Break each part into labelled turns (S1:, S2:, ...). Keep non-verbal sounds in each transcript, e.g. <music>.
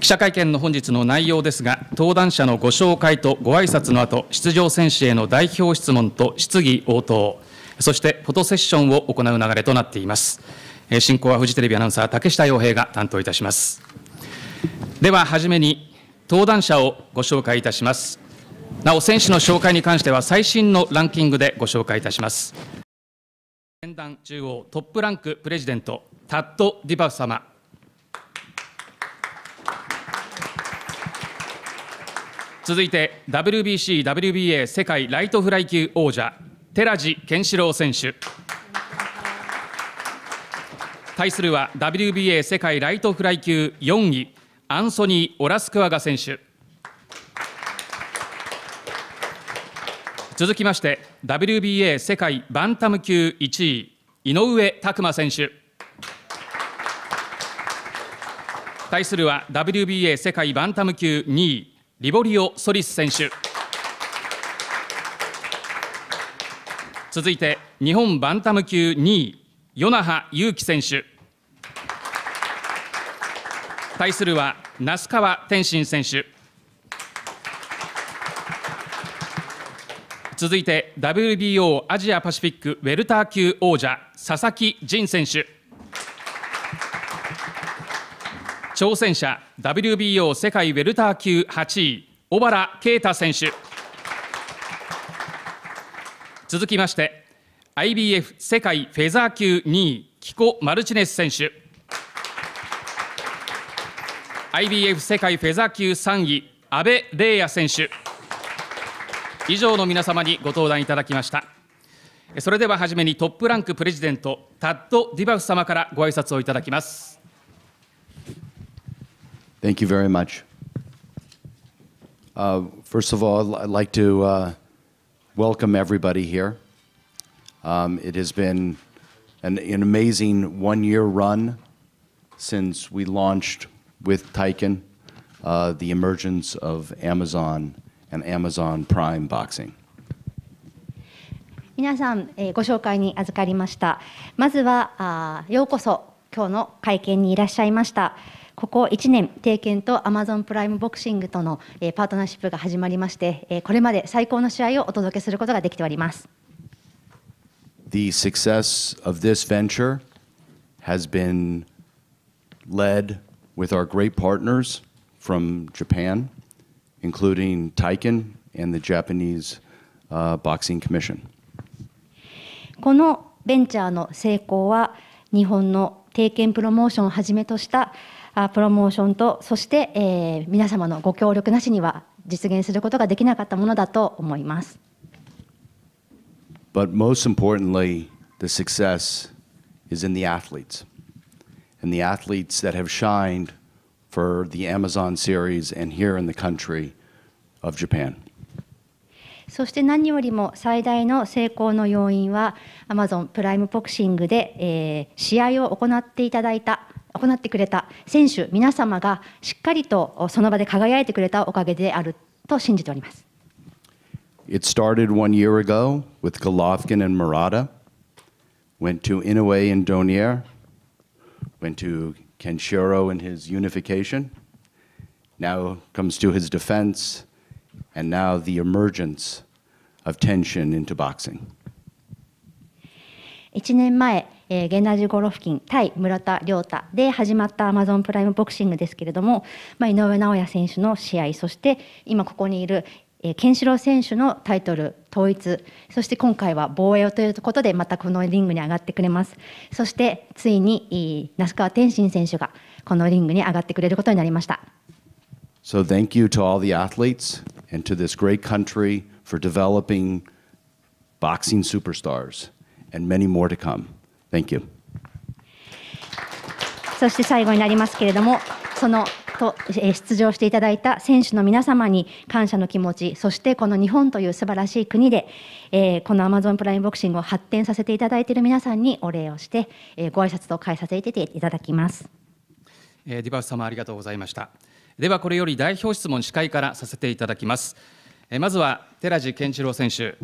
S1: 記者会見の本日の内容ですが、登壇者のご紹介とご挨拶の後、出場選手への代表質問と質疑応答、そしてフォトセッションを行う流れとなっています。進行はフジテレビアナウンサー、竹下洋平が担当いたします。では、はじめに登壇者をご紹介いたします。なお、選手の紹介に関しては、最新のランキングでご紹介いたします。前段中央トップランクプレジデント、タッド・ディバ様。続いて WBC、WBA 世界ライトフライ級王者寺地健志郎選手対するは WBA 世界ライトフライ級4位アンソニー・オラスクワガ選手続きまして WBA 世界バンタム級1位井上拓真選手対するは WBA 世界バンタム級2位リボリオ・ソリス選手続いて日本バンタム級2位与那覇勇樹選手対するは那須川天心選手続いて WBO アジアパシフィックウェルター級王者佐々木仁選手挑戦者 WBO 世界ウェルター級8位小原啓太選手続きまして IBF 世界フェザー級2位キコ・マルチネス選手 IBF 世界フェザー級3位阿部玲也選手以上の皆様にご登壇いただきましたそれでは初めにトップランクプレジデントタッド・ディバフ様からご挨拶をいただきます
S2: Thank you very much. Uh, first of all, I'd like to uh, welcome everybody here. Um, it has been an, an amazing one-year run since we launched with Tyken uh, the emergence of Amazon and Amazon Prime Boxing.
S3: 皆さん、えー、ご紹介に預かりました。まずは、あようこそ今日の会見にいらっしゃいました。ここ1年、定見とアマゾンプライムボクシングとの、えー、パートナーシップが始まりまして、えー、これまで最高の試合をお届けすることができております。
S2: The success of this venture has been led with our great partners from Japan, including Taiken and the Japanese uh, Boxing Commission.
S3: このベンチャーの成功は日本の定見プロモーションをはじめとしたプロモーションとそして、えー、皆様のご協力なしには実現することができなかったものだと思います。
S2: But most importantly, the success is in the athletes. And the athletes that have shined for the Amazon series and here in the country of Japan.
S3: そして何よりも最大の成功の要因は Amazon プライムボクシングで、えー、試合を行っていただいた行ってくれた選手皆様がしっかりとその場で輝いてくれたおかげであると信じております。
S2: It started one year ago with Golovkin and Murata, went to Inoue and Donier, went to Kenshiro and his unification, now comes to his defense, and now the emergence of tension into boxing.
S3: 1年前えー、ゲナジゴロフキン対村田亮太で始まったアマゾンプライムボクシングですけれども、まあ、井上尚弥選手の試合そして今ここにいる、えー、ケンシロウ選手のタイトル統一そして今回は防衛をということでまたこのリングに上がってくれますそしてついに那須川天心選手がこのリングに上がってくれることになりました。
S2: So thank you to all the athletes and to this great country for developing boxing superstars and many more to come. Thank you.
S3: そして最後になりますけれども、そのと出場していただいた選手の皆様に感謝の気持ち、そしてこの日本という素晴らしい国で、えー、このアマゾンプライムボクシングを発展させていただいている皆さんにお礼をして、えー、ご挨拶と返させていただきます。
S1: えー、ディバース様ありがとうございました。ではこれより代表質問司会からさせていただきます。えー、まずは寺地健一郎選手、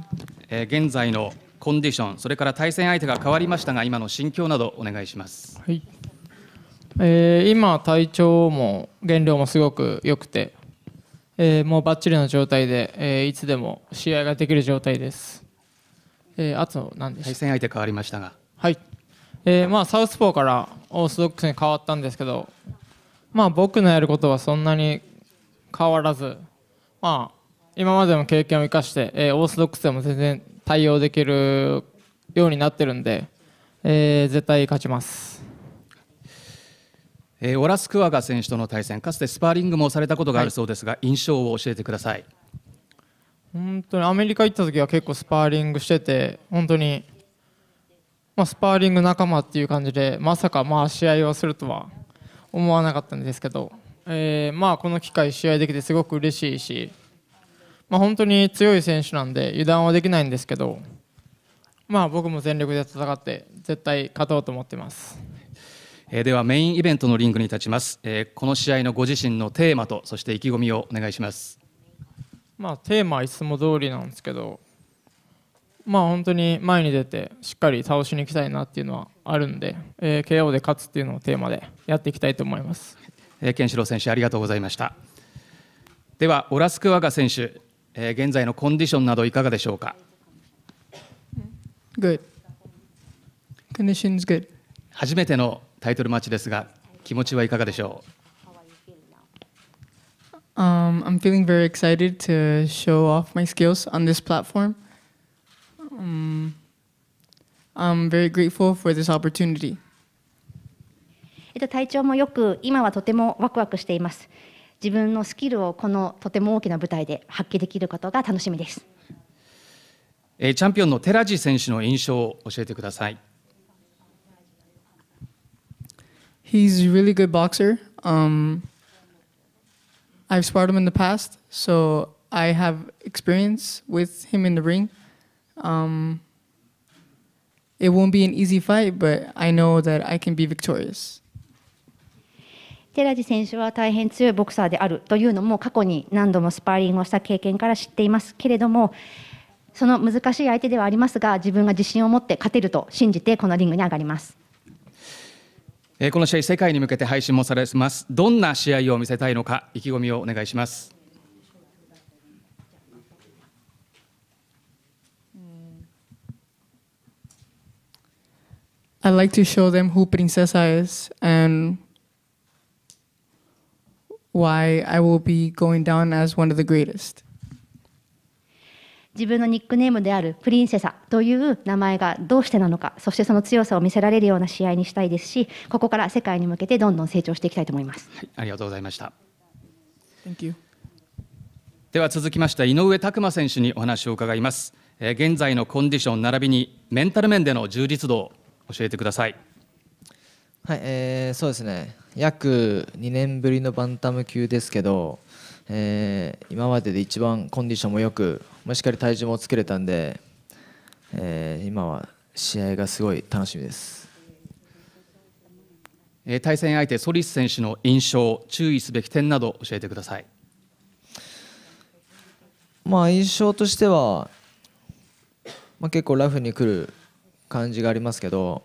S1: えー、現在のコンディション、それから対戦相手が変わりましたが、今の心境などお願いします。はい
S4: えー、今、体調も減量もすごく良くて、えー、もうばっちりの状態で、えー、いつでも試合ができる状態です。えー、あと何でし対戦相手変わりましたが、はいえーまあ、サウスポーからオーストックスに変わったんですけど、まあ、僕のやることはそんなに変わらず、まあ、今までの経験を生かして、えー、オーソドックスでも全然対応できる
S1: ようになってるんで、
S4: えー、絶対勝ちます。
S1: えー、オラスクワガ選手との対戦、かつてスパーリングもされたことがあるそうですが、はい、印象を教えてください。
S4: 本当にアメリカ行った時は結構スパーリングしてて、本当に、まあ、スパーリング仲間っていう感じで、まさかまあ試合をするとは思わなかったんですけど、えー、まあこの機会、試合できてすごく嬉しいし、まあ、本当に強い選手なんで油断はできないんですけど、まあ、僕も全力で戦って絶対勝とうと思ってます。
S1: えー、ではメインイベントのリングに立ちます、えー、この試合のご自身のテーマとそして意気込みをお願いします、
S4: まあ、テーマはいつも通りなんですけど、まあ、本当に前に出てしっかり倒しに行きたいなっていうのはあるんで、えー、KO で勝つっていうのをテーマでやっていきたいと思います、
S1: えー、健志郎選手ありがとうございましたではオラスクワガ選手えー、現在のコンディションなどいかがでしょうか
S4: Good.
S5: Conditions good.
S1: 初めてのタイトルマッチですが、気持ちはいかがでしょ
S5: う、um, I'm feeling very excited to show off my skills on this platform.、Um, I'm very grateful for this opportunity.
S3: えっと、体調もよく、今はとてもワクワクしています。自分のスキルをこのとても大きな舞台で発揮できることが楽しみです。
S1: チャンピオンの寺地選手の印象を教えてください。
S3: He's a really
S5: good boxer.、Um, I've sparred him in the past, so I have experience with him in the ring. Um, it won't be an easy fight, but I know that I can be victorious.
S3: 寺地選手は大変強いボクサーであるというのも過去に何度もスパーリングをした経験から知っていますけれどもその難しい相手ではありますが自分が自信を持って勝てると信じてこのリングに上がります。
S1: この試合、世界に向けて配信もされます。どんな試合を見せたいのか、意気込みをお願いします。
S5: I like to show them who Princesa is and why I will be going down as one of the greatest.
S3: 自分のニックネームであるプリンセサという名前がどうしてなのか、そしてその強さを見せられるような試合にしたいですし、ここから世界に向けてどんどん成長していきたいと思います。は
S1: い、ありがとうございました。Thank you. では続きまして井上拓磨選手にお話を伺います。え現在のコンディション並びにメンタル面での充実度を教えてください。
S6: はい、えー、そうですね。約2年ぶりのバンタム級ですけど、えー、今までで一番コンディションもよく、しっかり体重もつけれたんで、えー、今は試合がすごい楽しみです。
S1: えー、対戦相手ソリス選手の印象注意すべき点など教えてください、
S6: まあ、印象としては、まあ、結構ラフにくる感じがありますけど、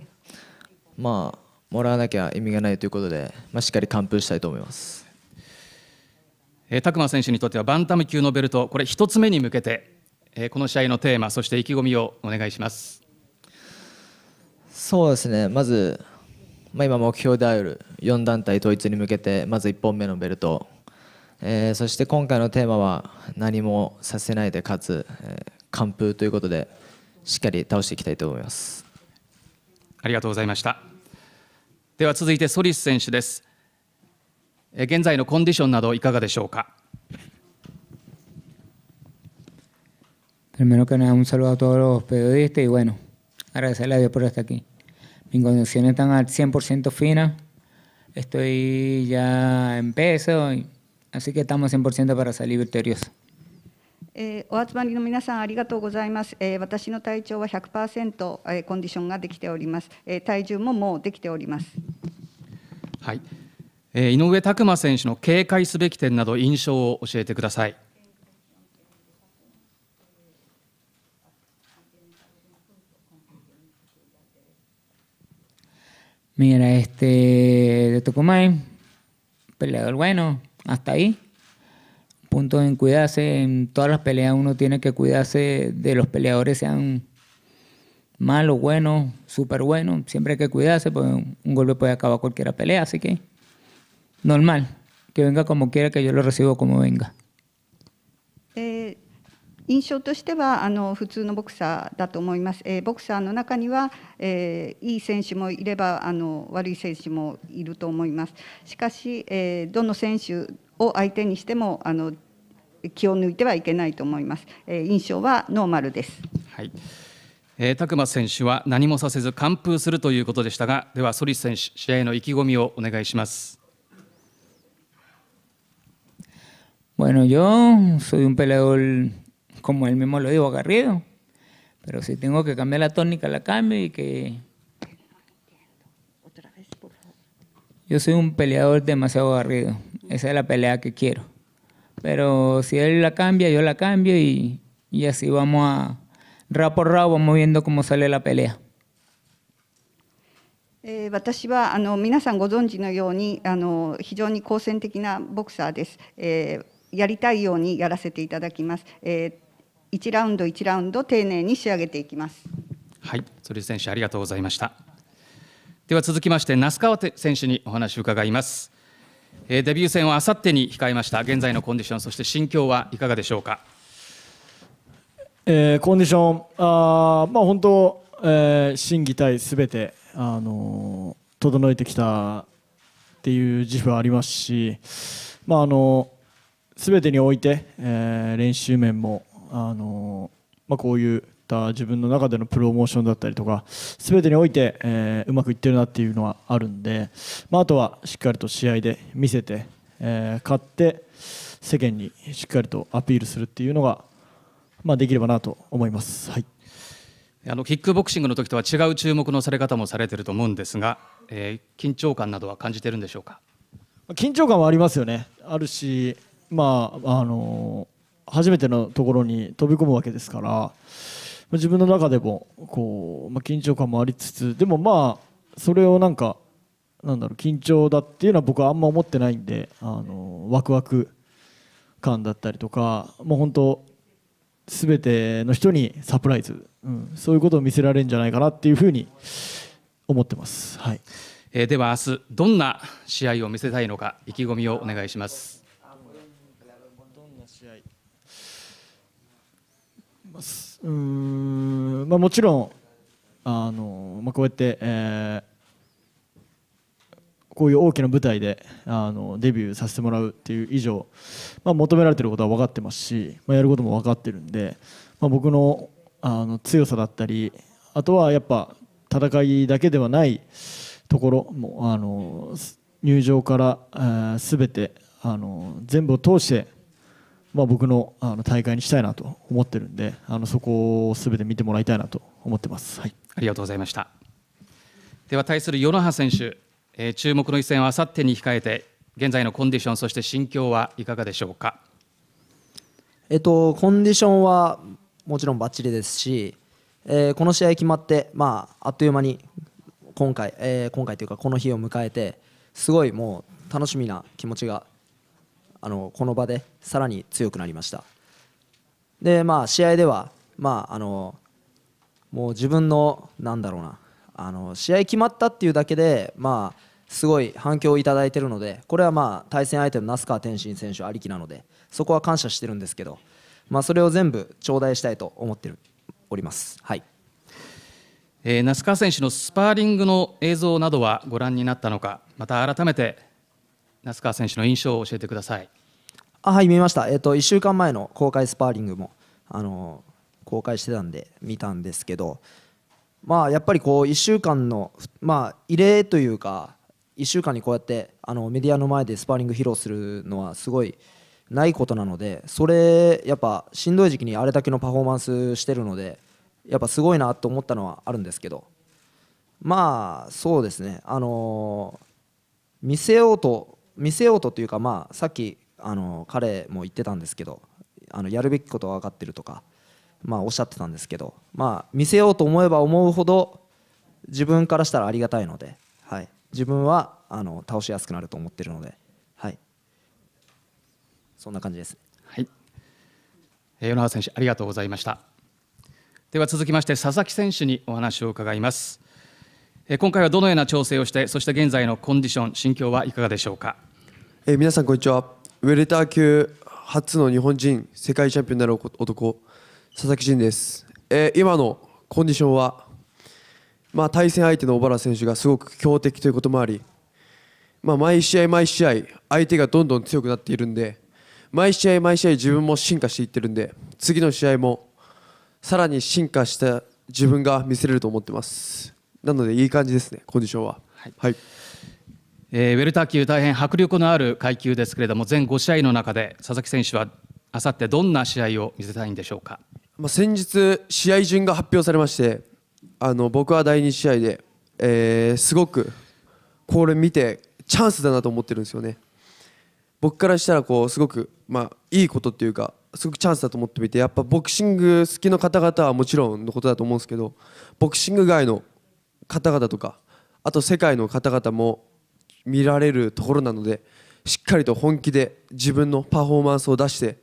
S6: まあ、もらわなきゃ意味がないということで、まあ、しっかり完封したいと思います。
S1: えー、拓磨選手にとってはバンタム級のベルト、これ一つ目に向けて、えー、この試合のテーマ、そして意気込みをお願いします。
S6: そうですね。まず、まあ、今目標である4団体統一に向けて、まず1本目のベルト、えー、そして今回のテーマは何もさせないで勝つ、えー、完封ということで、しっかり倒していきたいと思いま
S1: す。ありがとうございました。Primero
S7: que nada, un saludo a todos los periodistas y bueno, agradecerle a Dios por estar aquí. Mis condiciones están al 100% finas, estoy ya en peso, así que estamos 100% para salir victorioso.
S8: えー、お集まりの皆さんありがとうございます、えー、私の体調は100%、えコンディションができております、えー、体重ももうできております。
S1: はい、えー、井上拓磨選手の警戒すべき点など印象を教えてください。
S7: m i r este de Tucumán, peleador bueno, hasta ahí. en cuidarse. En todas las peleas uno tiene que cuidarse de los peleadores, sean malos, buenos, súper buenos. Siempre hay que cuidarse, porque un golpe puede acabar cualquier pelea. Así que, normal. Que venga como quiera, que yo lo recibo como venga.
S8: 印象としてはあの普通のボクサーだと思います、えー、ボクサーの中には、えー、いい選手もいればあの悪い選手もいると思いますしかし、えー、どの選手を相手にしてもあの eh, 気を抜いてはいけないと思います。えー、印象はノーマルです。はい。
S1: えー、拓磨選手は何もさせず完封するということでしたが、ではソリス選手試合の意気込みをお願いします。
S7: Bueno, yo soy un peleador, como él mismo lo dijo, agarrido. Pero si tengo que cambiar la tónica, la cambio y que... Yo soy un peleador demasiado agarrido. Esa es la pelea que quiero. Pero si él la cambia, yo la cambio y, y así vamos a, rap por rap, vamos viendo cómo sale la pelea.
S8: えー、私はあの皆さんご存知のようにあの非常に好戦的なボクサーです、えー、やりたいようにやらせていただきます、えー、1ラウンド1ラウンド丁寧に仕上げていきます
S1: はい鶴選手ありがとうございましたでは続きまして那須川選手にお話を伺いますえー、デビュー戦をあさってに控えました現在のコンディションそして心境はいかがでしょうか、
S9: えー、コンディションあ、まあ、本当、えー、心技体すべて、あのー、整えてきたっていう自負はありますし、まああのー、てにおいて、えー、練習面も、あのー、まあ、こういうった自分の中でのプロモーションだったりとか全てにおいて、えうまくいってるなっていうのはあるんで、まあ、とはしっかりと試合で見せて、え勝って世間にしっかりとアピールするっていうのが、まできればなと思います。はい
S1: あのキックボクシングの時とは違う注目のされ方もされてると思うんですが、え緊張感などは感じてるんでしょうか
S9: 緊張感はありますよね、あるし、まああの初めてのところに飛び込むわけですから、自分の中でもこう、まあ、緊張感もありつつでもまあそれをなんかなんだろう緊張だっていうのは僕はあんま思ってないんであのワクワク感だったりとかもう本当全ての人にサプライズ、うん、そういうことを見せられるんじゃないかなっていうふうに思ってます、はい
S1: えー、では明日どんな試合を見せたいのか意気込みをお願いします。どんな試合
S9: うんまあ、もちろんあの、まあ、こうやって、えー、こういう大きな舞台であのデビューさせてもらうっていう以上、まあ、求められてることは分かってますし、まあ、やることも分かってるんで、まあ、僕のあの強さだったりあとはやっぱ戦いだけではないところもあの入場からすべ、えー、全てあの全部を通してま僕のあの大会にしたいなと思ってるんで、あのそこをすべて見てもらいたいなと思ってます。はい、
S1: ありがとうございました。では対する与那覇選手、えー、注目の一戦はあさってに控えて、現在のコンディションそして心境はいかがでしょうか。
S6: えっとコンディションはもちろんばっちりですし、えー、この試合決まって、まあ、あっという間に今回、えー、今回というかこの日を迎えてすごいもう楽しみな気持ちがあのこの場でさらに強くなりましたでまあ試合ではまああのもう自分のなんだろうなあの試合決まったっていうだけでまあすごい反響をいただいてるのでこれはまあ対戦相手の那須川天心選手ありきなのでそこは感謝してるんですけど、まあ、それを全部頂戴したいと思っております。はい
S1: えー、那須川選手のスパーリングの映像などはご覧になったのかまた改めて那須川選手の印象を教えてください。
S6: あはい、見ました、えーと、1週間前の公開スパーリングもあの公開してたんで見たんですけど、まあ、やっぱりこう1週間の、まあ、異例というか、1週間にこうやってあのメディアの前でスパーリング披露するのはすごいないことなのでそれやっぱしんどい時期にあれだけのパフォーマンスしてるのでやっぱすごいなと思ったのはあるんですけどまあそうですねあの見せようと見せようとというか、まあ、さっきあの彼も言ってたんですけどあのやるべきことは分かってるとか、まあ、おっしゃってたんですけど、まあ、見せようと思えば思うほど自分からしたらありがたいので、はい、自分はあの倒しやすくなると思っ
S1: てるので、はい、そんな感じです。はい、え米原選手ありがとうございましたでは続きまして佐々木選手にお話を伺います今回はどのような調整をして、そして現在のコンディション、心境はいかがでしょう
S10: か。えー、皆さん、こんにちは。ウェルター級初の日本人世界チャンピオンになる男、佐々木仁です。えー、今のコンディションは、まあ、対戦相手の小原選手がすごく強敵ということもあり、まあ、毎試合毎試合、相手がどんどん強くなっているんで、毎試合毎試合、自分も進化していってるんで、次の試合もさらに進化した自分が見せれると思ってます。なのでいい感じですね、コンディションは。はい、はいえー、ウェルター級大変
S1: 迫力のある階級ですけれども全5試合の中で佐々木選手はあさってどんな試合を見せたいんでしょうか、
S10: まあ、先日試合順が発表されましてあの僕は第2試合で、えー、すごくこれ見てチャンスだなと思ってるんですよね僕からしたらこうすごく、まあ、いいことっていうかすごくチャンスだと思ってみてやっぱボクシング好きの方々はもちろんのことだと思うんですけどボクシング外の方々とかあと世界の方々も見られるところなのでしっかりと本気で自分のパフォーマンスを出して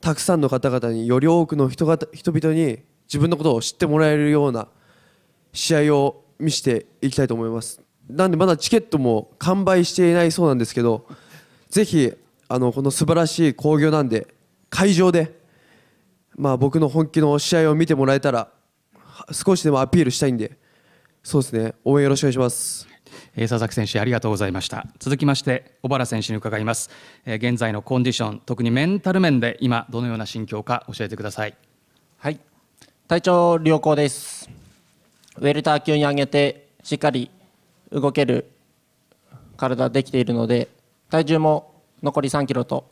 S10: たくさんの方々により多くの人が人々に自分のことを知ってもらえるような試合を見せていきたいと思いますなんでまだチケットも完売していないそうなんですけどぜひあのこの素晴らしい興行なんで会場で、まあ、僕の本気の試合を見てもらえたら少しでもアピールしたいんで。そうですね、応援よろしくお願いします。え佐々木選手ありがとうございました続きまし
S1: て小原選手に伺います、え現在のコンディション特にメンタル面で今どのような心境か教えてください
S11: はい体調良好ですウェルター級に上げてしっかり動ける体できているので体重も残り3キロと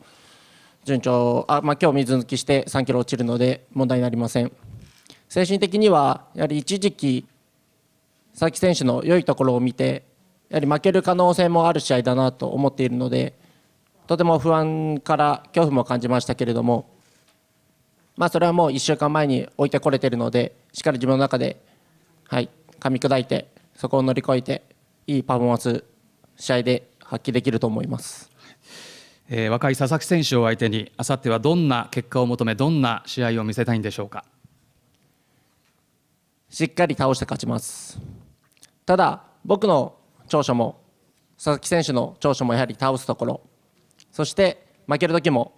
S11: 順調あ、まあ、今日水抜きして3キロ落ちるので問題になりません精神的にはやはり一時期佐々木選手の良いところを見て、やはり負ける可能性もある試合だなと思っているので、とても不安から恐怖も感じましたけれども、まあ、それはもう1週間前に置いてこれているので、しっかり自分の中で、はい、噛み砕いて、そこを乗り越えて、いいパフォーマンス、試合で発揮できる
S1: と思います。えー、若い佐々木選手を相手にあさってはどんな結果を求めどんな試合を見せたいんでしょうかしっかり倒して勝ちま
S11: す。ただ僕の長所も佐々木選手の長所もやはり倒すところそして負ける時も、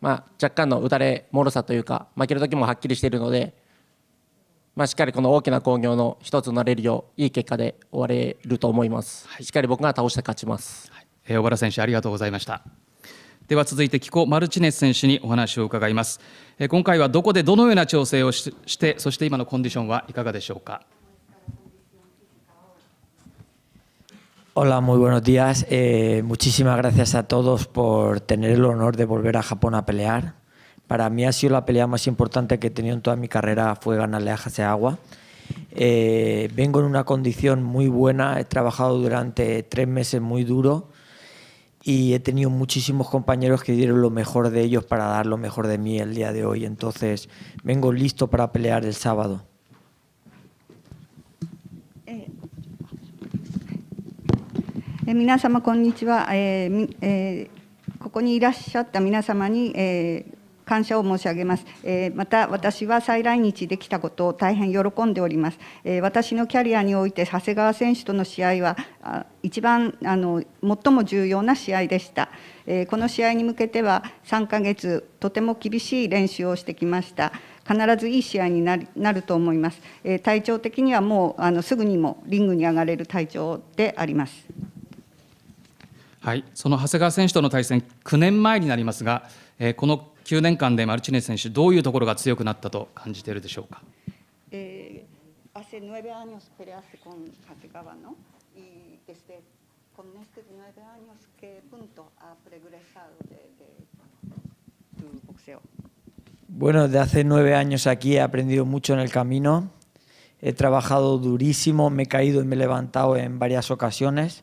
S11: まあ、若干の打たれもろさというか負ける時もはっきりしているので、まあ、しっかりこの大きな興行の一つになれるよういい結果で終われると思います、はい、しっかり僕が倒して勝ちます、はい、
S1: えー、小原選手ありがとうございましたでは続いてキコ・マルチネス選手にお話を伺います、えー、今回はどこでどのような調整をしてそして今のコンディションはいかがでしょうか
S12: Hola, muy buenos días. Eh, muchísimas gracias a todos por tener el honor de volver a Japón a pelear. Para mí ha sido la pelea más importante que he tenido en toda mi carrera, fue ganarle a agua Eh, vengo en una condición muy buena, he trabajado durante tres meses muy duro y he tenido muchísimos compañeros que dieron lo mejor de ellos para dar lo mejor de mí el día de hoy. Entonces, vengo listo para pelear el sábado.
S8: 皆様こんにちは、えーえー、ここにいらっしゃった皆様に、えー、感謝を申し上げます、えまた私は再来日できたことを大変喜んでおります、え私のキャリアにおいて長谷川選手との試合は一番あの最も重要な試合でした、えこの試合に向けては3ヶ月とても厳しい練習をしてきました必ずいい試合になると思います、え体調的にはもうあのすぐにもリングに上がれる体調であります
S1: はい、その長谷川選手との対戦、9年前になりますが、えー、この9年間でマルチネス選手、どういうところが強くなったと感じているでしょうか。
S12: Eh, hace
S8: nueve años peleaste con Hasegawa, ¿no? Y desde con estos nueve años, ¿qué punto ha progresado de, de tu boxeo? Bueno,
S12: de hace nueve años aquí he aprendido mucho en el camino. He trabajado durísimo, me he caído y me he levantado en varias ocasiones.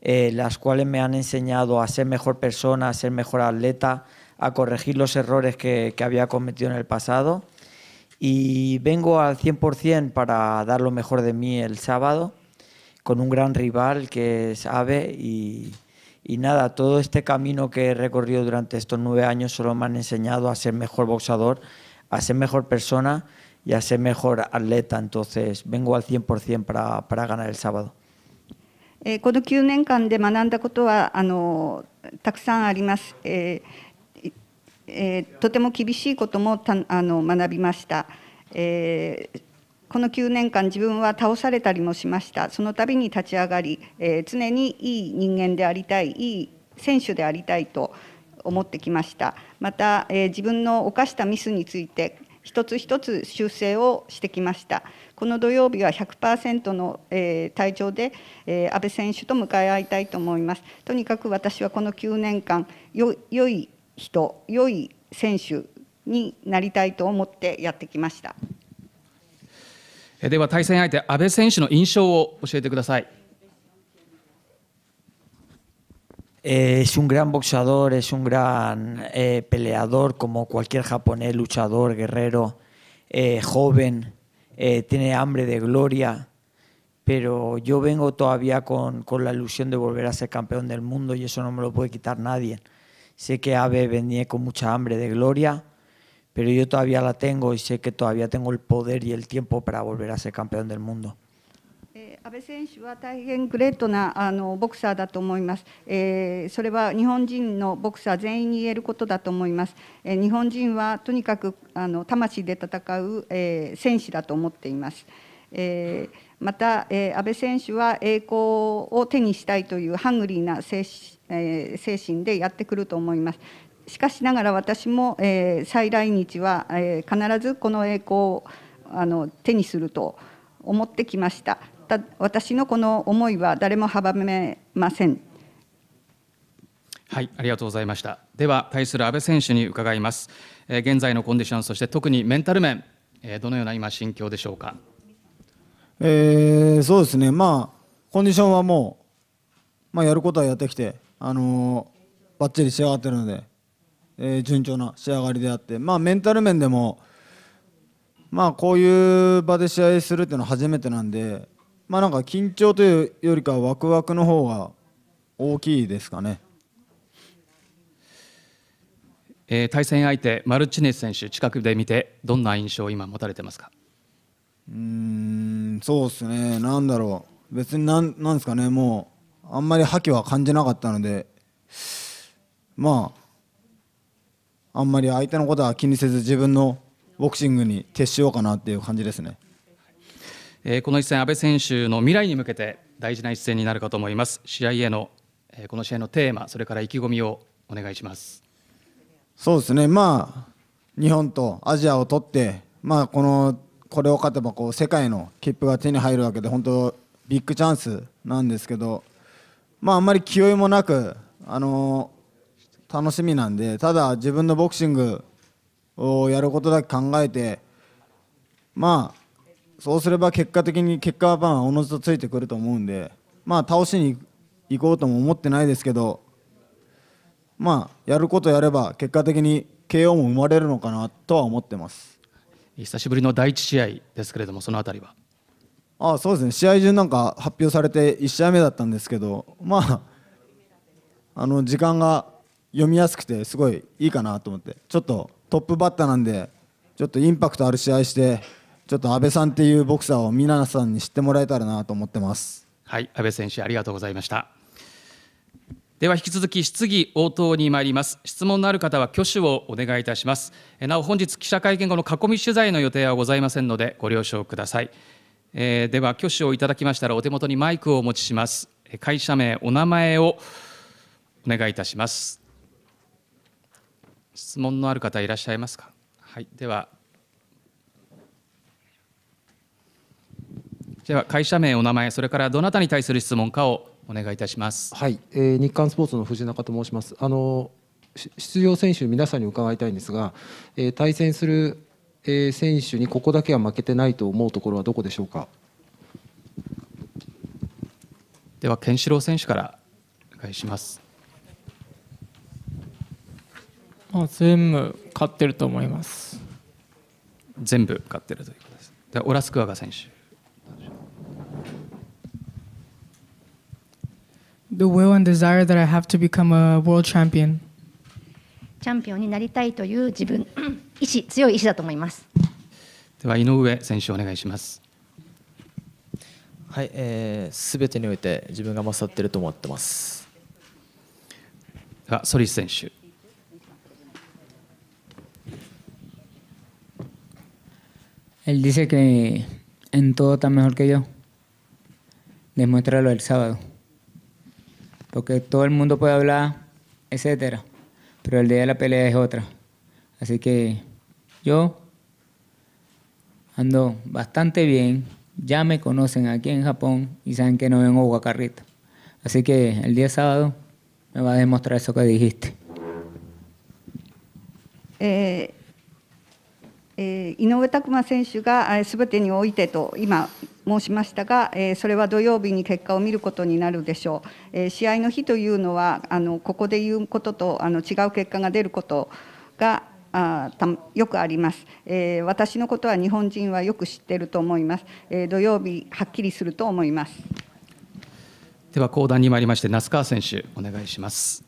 S12: Eh, las cuales me han enseñado a ser mejor persona, a ser mejor atleta, a corregir los errores que, había cometido en el pasado. Y vengo al 100% para dar lo mejor de mí el sábado con un gran rival que es y, nada, todo este camino que he recorrido durante estos nueve años solo me han enseñado a ser mejor boxador, a ser mejor persona y a ser mejor atleta. Entonces vengo al 100% para, para ganar el sábado.
S8: えー、この9年間で学んだことはあのたくさんあります。えーえー、とても厳しいこともたあの学びました。えーこの9年間自分は倒されたりもしましたその度に立ち上がり、えー、常にいい人間でありたいいい選手でありたいと思ってきましたまた、えー、自分の犯したミスについて一つ一つ修正をしてきましたこの土曜日は100%の、え調退場で、えー、安倍選手と向かい合いたいと思います。とにかく私はこの9年間、よ良い人、良い選手になりたいと思ってやってきました。
S1: では対戦相手、安倍選手の印象を教えてください。
S12: e s un gran boxeador, es un gran eh, peleador, como cualquier japonés, luchador, guerrero, eh, joven, Eh, tiene hambre de gloria, pero yo vengo todavía con, la ilusión de volver a ser campeón del mundo y eso no me lo puede quitar nadie. Sé que Ave venía con mucha hambre de gloria, pero yo todavía la tengo y sé que todavía tengo el poder y el tiempo para volver a ser campeón del mundo.
S8: 安倍選手は大変グレートなあのボクサーだと思います、えー、それは日本人のボクサー全員に言えることだと思います、えー、日本人はとにかくあの魂で戦う、えー、戦士だと思っています。えー、また、えー、安倍選手は栄光を手にしたいというハングリーな精,、えー、精神でやってくると思います。しかしながら私も、えー、再来日は、えー、必ずこの栄光をあの手にすると思ってきました。た私のこの思いは誰も阻めません。
S1: はい、ありがとうございました。では、対する安倍選手に伺います。え現在のコンディション、そして特にメンタル面、えどのような今、心境でしょうか。
S13: えー、そうですね、まあ、コンディションはもう、まあ、やることはやってきて、あのー、ばっちり仕上がってるので、えー、順調な仕上がりであって、まあ、メンタル面でも、まあ、こういう場で試合するっていうのは初めてなんで、まあなんか緊張というよりかワクワクの方が大き
S1: いですかね。えー、対戦相手マルチネス選手近くで見てどんな印象を今持たれてますか。
S13: うんそうですねなんだろう別になんなんですかねもうあんまり覇気は感じなかったのでまああんまり相手のことは気にせず自分のボクシングに徹しようかなっていう感じですね。
S1: えー、この一戦、安倍選手の未来に向けて大事な一戦になるかと思います。試合への、えー、この試合のテーマ、それから意気込みをお願いします。
S13: そうですね。まあ日本とアジアを取って、まあこのこれを勝てばこう世界の切符が手に入るわけで、本当ビッグチャンスなんですけど、まああんまり気負いもなく、あのー、楽しみなんで、ただ自分のボクシングをやることだけ考えて、まあそうすれば結果的に結果はおのずとついてくると思うんで、まあ、倒しに行こうとも思ってないですけど、まあ、やることやれば結果的に KO も生まれるのかなとは思ってます
S1: 久しぶりの第1試合ですけれどもその辺りは
S13: ああそうですね試合中なんか発表されて1試合目だったんですけどまああの時間が読みやすくてすごいいいかなと思ってちょっとトップバッターなんでちょっとインパクトある試合してちょっと安倍さんっていうボクサーを皆さ
S1: んに知ってもらえたらなと思ってますはい安倍選手ありがとうございましたでは引き続き質疑応答に参ります質問のある方は挙手をお願いいたしますなお本日記者会見後の囲み取材の予定はございませんのでご了承ください、えー、では挙手をいただきましたらお手元にマイクをお持ちします会社名お名前をお願いいたします質問のある方いらっしゃいますかはいではでは会社名お名前それからどなたに対する質問かをお願いいたします。はい、えー、日
S13: 刊スポーツの藤中と申します。あの出場選手皆さんに伺いたいんですが、えー、対戦する、えー、選手にここだけは負けてないと思うところはどこでしょうか。
S1: ではケンシロウ選手からお願いします。
S4: まあ全部勝ってると思
S1: います。全部勝ってるということです。でオラスクワガ選手。
S5: the will and desire that I have to become a world champion.
S3: チャンピオンになりたいという自分、意志、強い意志だと思います。
S1: では、井上選手、お願いします。はい、す、えー、べ、てにおいて自分が勝っていると思ってます。では、ソリス選手。
S7: Él dice que en todo está mejor que yo. Demuéstralo el sábado. porque todo el mundo puede hablar, etcétera, pero el día de la pelea es otra. Así que yo ando bastante bien, ya me conocen aquí en Japón y saben que no vengo guacarrito. Así que el día sábado me va a demostrar eso que dijiste.
S8: Eh, eh, 申しましたが、えそれは土曜日に結果を見ることになるでしょう、え試合の日というのはあのここで言うこととあの違う結果が出ることがあたよくあります、えー、私のことは日本人はよく知っていると思います、えー、土曜日はっきりすると思います
S1: では講談に参りまして那須川選手お願いします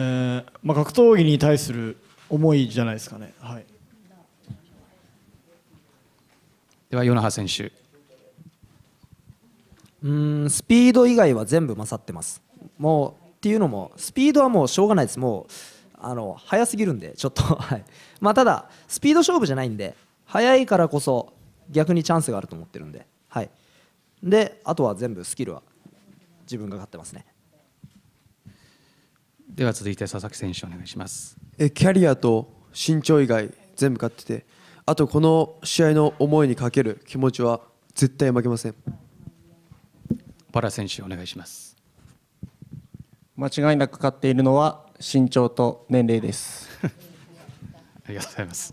S9: えーまあ、格闘技に対する思いじゃないですかね。はい
S1: では、米原選手。
S6: うんスピード以外は全部勝ってます。もうっていうのもスピードはもうしょうがないです、もうあの速すぎるんで、ちょっと <laughs> はい、まあ、ただ、スピード勝負じゃないんで、速いからこそ逆にチャンスがあると思ってるんで、はい、であとは全部スキルは自分が勝ってますね。
S10: で
S1: は続いて佐々木選手お願いします
S10: えキャリアと身長以外全部勝っててあとこの試合の思いにかける気持ちは絶対負けません
S1: パ選手お願いします
S10: 間違いなく
S11: 勝っているのは身長と年齢です <laughs>
S1: ありがとうございます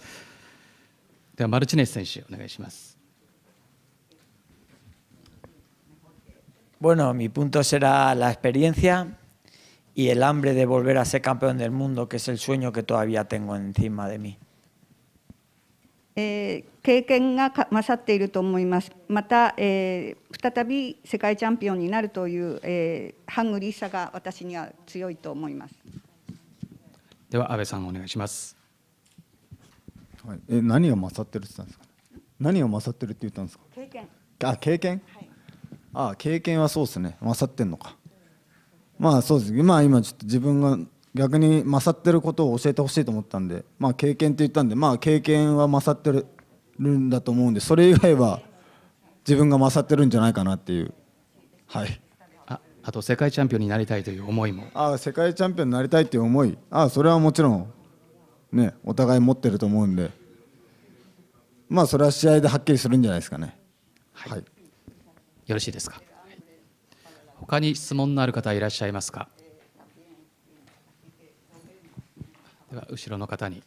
S12: ではマルチネス選手お願いしますこの試合の思と、hambre de volver a ser campeón del mundo、que es el sueño que todavía t
S8: えー、経験が勝っていると思います。また、えー、再び世界チャンピオンになるという、えー、ハングリーさが私には強いと思います。
S1: では安倍さんお願いします。は
S13: い、え何が勝ってるって言ったんですか。何が勝ってるって言ったんですか。経験。あ経験。はい、あ経験はそうですね。勝ってんのか。まあそうです。まあ今ちょっと自分が逆に勝ってることを教えてほしいと思ったんで、まあ、経験って言ったんで、まあ、経験は勝ってるんだと思うんでそれ以外は自分が勝ってるんじゃない
S1: かなっていう、はい、ああと世界チャンピオンになりたいという思いもあ世界
S13: チャンピオンになりたいという思いあそれはもちろん、ね、お互い持ってると思うんで、まあ、それは試合ではっきりするんじゃないですかね。はい、
S1: はい、よろしいですか他に質問のある方いらっしゃいますかでは後ろの方に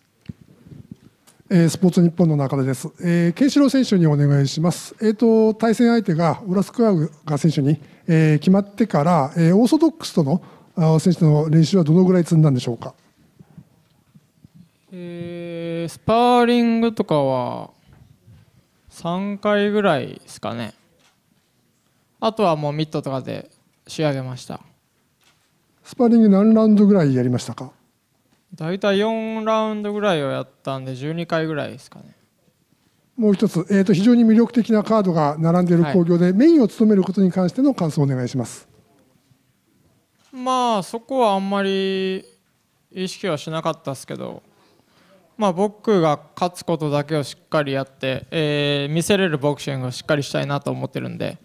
S11: えスポーツ日本の中でです、えー、ケンシロウ選手にお願いします、えーと、対戦相手がウラスクワウガ選手に、えー、決まってから、えー、オーソドックスとの選手の練習はどのぐらい積んだんでしょうか、
S4: えー、スパーリングとかは3回ぐらいですかねあとはもうミットとかで仕上げました
S11: スパーリング何ラウンドぐらいやりましたか
S4: 大体4ラウンドぐらいをやったんで12回ぐらいですかね
S11: もう一つ、えーと、非常に魅力的なカードが並んでいる興行で、はい、メインを務めることに関しての感想をお願いします
S4: まあそこはあんまり意識はしなかったですけど、まあ、僕が勝つことだけをしっかりやって、えー、見せれるボクシングをしっかりしたいなと思ってるんで、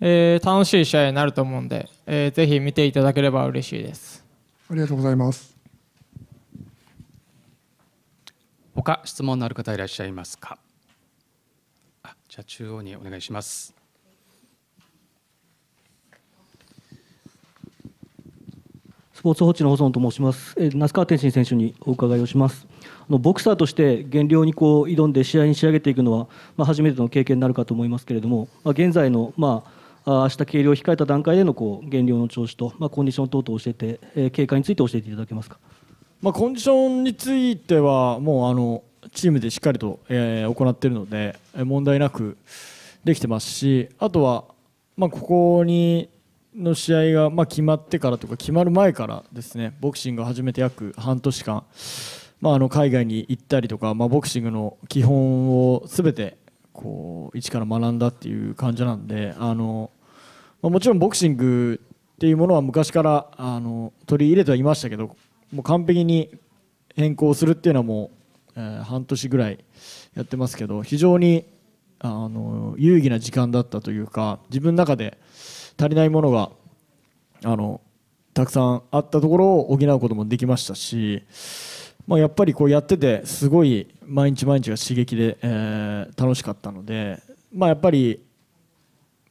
S4: えー、楽しい試合になると思うんで、えー、ぜひ見ていただければ嬉しいですありがとうございます
S1: 他質問のある方いらっしゃいますかあじゃあ中央にお願いします
S9: スポーツ報知の保存と申します那須川天心選手にお伺いをしますあのボクサーとして減量にこう挑んで試合に仕上げていくのは、まあ、初めての経験になるかと思いますけれども、まあ、現在の、まあ明日計量を控えた段階でのこう減量の調子と、まあ、コンディション等々を教えて、え経過について教えていただけますか。まあ、コンディションについてはもうあのチームでしっかりと、えー、行っているので問題なくできてますしあとは、まあ、ここにの試合が、まあ、決まってからとか決まる前からですねボクシングを始めて約半年間、まあ、あの海外に行ったりとか、まあ、ボクシングの基本を全てこう一から学んだっていう感じなんであの、まあ、もちろんボクシングっていうものは昔からあの取り入れてはいましたけどもう完璧に変更するっていうのはもう、えー、半年ぐらいやってますけど非常にあの有意義な時間だったというか自分の中で足りないものがあのたくさんあったところを補うこともできましたし、まあ、やっぱりこうやっててすごい毎日毎日が刺激で、えー、楽しかったので、まあ、やっぱり、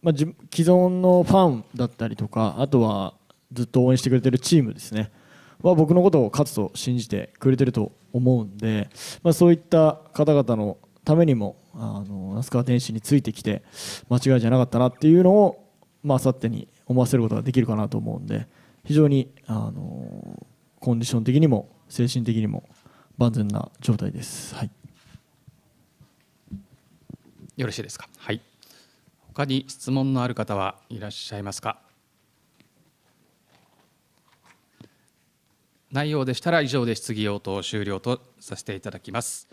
S9: まあ、既存のファンだったりとかあとはずっと応援してくれてるチームですねは僕のことを勝つと信じてくれてると思うんで、まあ、そういった方々のためにもあの那須川天心についてきて間違いじゃなかったなっていうのを、まあさってに思わせることができるかなと思うんで非常にあのコンディション的にも精神的にも万全な状態です。はい、
S1: よろしいですか。はい。他に質問のある方はいらっしゃいますか。内容でしたら以上で質疑応答終了とさせていただきます。